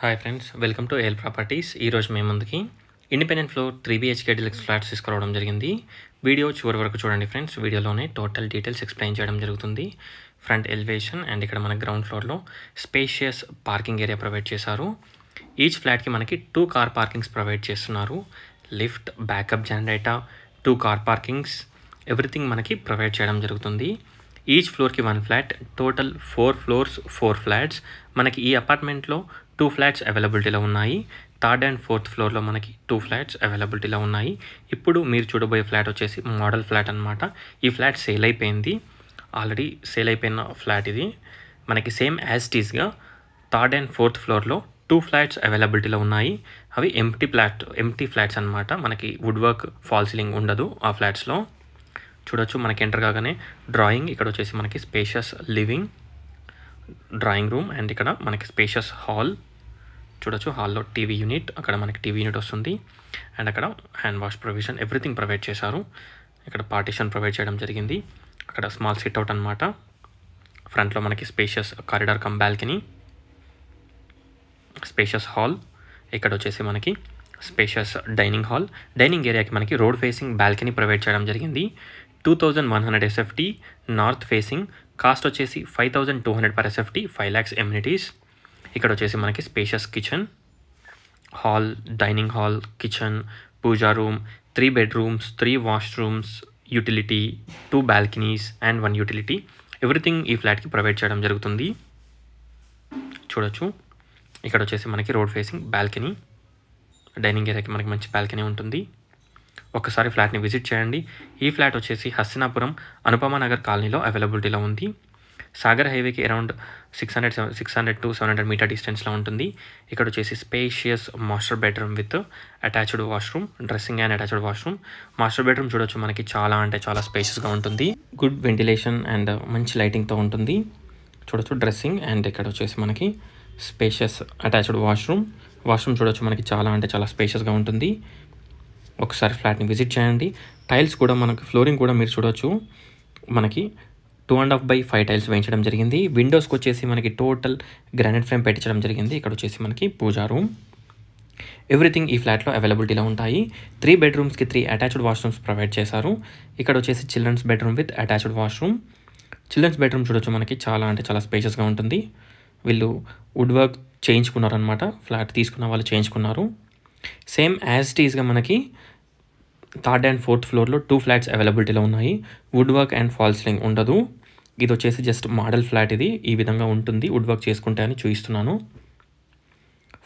hi friends welcome to L properties ఈరోజు మేము ముందుకి independent floor three BHK deluxe flats తీసుకురావడం జరిగింది వీడియో చివరి వరకు చూడండి ఫ్రెండ్స్ వీడియోలోనే టోటల్ డీటెయిల్స్ ఎక్స్ప్లెయిన్ చేయడం జరుగుతుంది ఫ్రంట్ ఎలివేషన్ అండ్ ఇక్కడ మన గ్రౌండ్ ఫ్లోర్లో స్పేషియస్ పార్కింగ్ ఏరియా ప్రొవైడ్ చేశారు ఈచ్ ఫ్లాట్కి మనకి టూ కార్ పార్కింగ్స్ ప్రొవైడ్ చేస్తున్నారు lift backup generator two car parkings everything మనకి ప్రొవైడ్ చేయడం జరుగుతుంది ఈచ్ ఫ్లోర్కి one flat total four floors four flats మనకి ఈ అపార్ట్మెంట్లో టూ ఫ్లాట్స్ అవైలబిలిటీలో ఉన్నాయి థర్డ్ అండ్ ఫోర్త్ ఫ్లోర్లో మనకి టూ ఫ్లాట్స్ అవైలబిలిటీలో ఉన్నాయి ఇప్పుడు మీరు చూడబోయే ఫ్లాట్ వచ్చేసి మోడల్ ఫ్లాట్ అనమాట ఈ ఫ్లాట్ సేల్ అయిపోయింది ఆల్రెడీ సేల్ అయిపోయిన ఫ్లాట్ ఇది మనకి same as third and fourth ఫ్లోర్లో టూ ఫ్లాట్స్ అవైలబిలిటీలో ఉన్నాయి అవి ఎంటీ ఫ్లాట్ ఎంటీ ఫ్లాట్స్ అనమాట మనకి వుడ్ వర్క్ ఫాల్ సీలింగ్ ఉండదు ఆ ఫ్లాట్స్లో చూడొచ్చు మనకి ఎంటర్ కాగానే డ్రాయింగ్ ఇక్కడ వచ్చేసి మనకి spacious living drawing room and ఇక్కడ మనకి స్పేషియస్ హాల్ చూడొచ్చు హాల్లో టీవీ యూనిట్ అక్కడ మనకి టీవీ యూనిట్ వస్తుంది అండ్ అక్కడ hand wash provision everything provide చేశారు ఇక్కడ పార్టీషన్ ప్రొవైడ్ చేయడం జరిగింది అక్కడ స్మాల్ సిట్ అవుట్ అనమాట ఫ్రంట్లో మనకి spacious corridor cum balcony spacious hall ఇక్కడ వచ్చేసి మనకి స్పేషియస్ డైనింగ్ హాల్ డైనింగ్ ఏరియాకి మనకి రోడ్ ఫేసింగ్ బాల్కనీ ప్రొవైడ్ చేయడం జరిగింది two thousand one hundred SFT north facing cost వచ్చేసి five thousand two hundred per SFT five lakhs amenities ఇక్కడ వచ్చేసి మనకి spacious kitchen hall dining hall kitchen puja room three bedrooms three washrooms utility two balconies and one utility everything ఈ ఫ్లాట్కి provide చేయడం జరుగుతుంది చూడొచ్చు ఇక్కడ వచ్చేసి మనకి రోడ్ ఫేసింగ్ బాల్కనీ డైనింగ్ ఏరియాకి మనకి మంచి బాల్కనీ ఉంటుంది ఒకసారి ఫ్లాట్ని విజిట్ చేయండి ఈ ఫ్లాట్ వచ్చేసి హస్తినాపురం అనుపమ నగర్ కాలనీలో అవైలబిలిటీలో ఉంది సాగర్ హైవేకి around six hundred seven six hundred to seven hundred meter డిస్టెన్స్లో ఉంటుంది ఇక్కడ వచ్చేసి spacious master bedroom with attached washroom dressing and attached washroom master bedroom చూడొచ్చు మనకి చాలా అంటే చాలా స్పేషియస్గా ఉంటుంది గుడ్ వెంటిలేషన్ అండ్ మంచి లైటింగ్తో ఉంటుంది చూడొచ్చు డ్రెస్సింగ్ అండ్ ఇక్కడ వచ్చేసి మనకి స్పేషియస్ అటాచ్డ్ వాష్రూమ్ వాష్రూమ్ చూడొచ్చు మనకి చాలా అంటే చాలా స్పేషియస్గా ఉంటుంది ఒకసారి ఫ్లాట్ని విజిట్ చేయండి టైల్స్ కూడా మనకి ఫ్లోరింగ్ కూడా మీరు చూడొచ్చు మనకి two and half by five tiles వేయించడం జరిగింది విండోస్కి వచ్చేసి మనకి టోటల్ గ్రానైట్ ఫ్రేమ్ పెట్టించడం జరిగింది ఇక్కడ వచ్చేసి మనకి పూజా రూమ్ ఎవ్రీథింగ్ ఈ ఫ్లాట్లో అవైలబిలిటీలో ఉంటాయి త్రీ బెడ్రూమ్స్కి త్రీ అటాచ్డ్ వాష్రూమ్స్ ప్రొవైడ్ చేశారు ఇక్కడ వచ్చేసి children's bedroom with attached washroom children's bedroom చూడొచ్చు మనకి చాలా అంటే చాలా స్పేషియస్గా ఉంటుంది వీళ్ళు వుడ్ వర్క్ చేయించుకున్నారనమాట ఫ్లాట్ తీసుకున్న వాళ్ళు చేయించుకున్నారు సేమ్ యాజ్ ఇట్ ఈస్గా మనకి థర్డ్ అండ్ ఫోర్త్ ఫ్లోర్లో టూ ఫ్లాట్స్ అవైలబిలిటీలో ఉన్నాయి వుడ్ వర్క్ అండ్ ఫాల్ ఉండదు ఇది వచ్చేసి జస్ట్ మోడల్ ఫ్లాట్ ఇది ఈ విధంగా ఉంటుంది వుడ్ వర్క్ చేసుకుంటే అని చూపిస్తున్నాను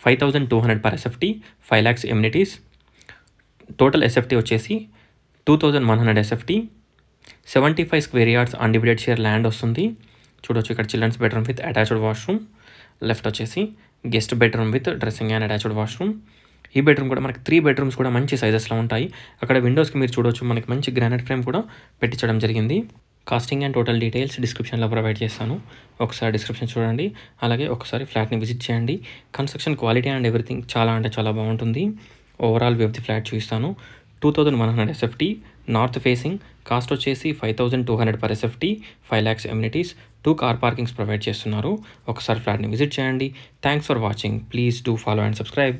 five thousand two hundred per SFT five lakhs amenities total SFT వచ్చేసి two thousand one hundred SFT seventy five square yards undivided share land వస్తుంది చూడొచ్చు ఇక్కడ children's bedroom with attached washroom left వచ్చేసి guest bedroom with dressing and attached washroom ఈ bedroom కూడా మనకి three bedrooms కూడా మంచి సైజెస్లో ఉంటాయి అక్కడ విండోస్కి మీరు చూడొచ్చు మనకి మంచి గ్రానైట్ ఫ్రేమ్ కూడా పెట్టించడం జరిగింది కాస్టింగ్ అండ్ టోటల్ డీటెయిల్స్ డిస్క్రిప్షన్లో ప్రొవైడ్ చేస్తాను ఒకసారి డిస్క్రిప్షన్ చూడండి అలాగే ఒకసారి ఫ్లాట్ని విజిట్ చేయండి కన్స్ట్రక్షన్ క్వాలిటీ అండ్ ఎవ్రీథింగ్ చాలా అంటే చాలా బాగుంటుంది ఓవరాల్ వ్యవధి ఫ్లాట్ చూపిస్తాను two thousand one hundred north facing cost వచ్చేసి five thousand two hundred per SFT five lakhs amenities two car parkings provide చేస్తున్నారు ఒకసారి ఫ్లాట్ని విజిట్ చేయండి thanks for watching please do follow and subscribe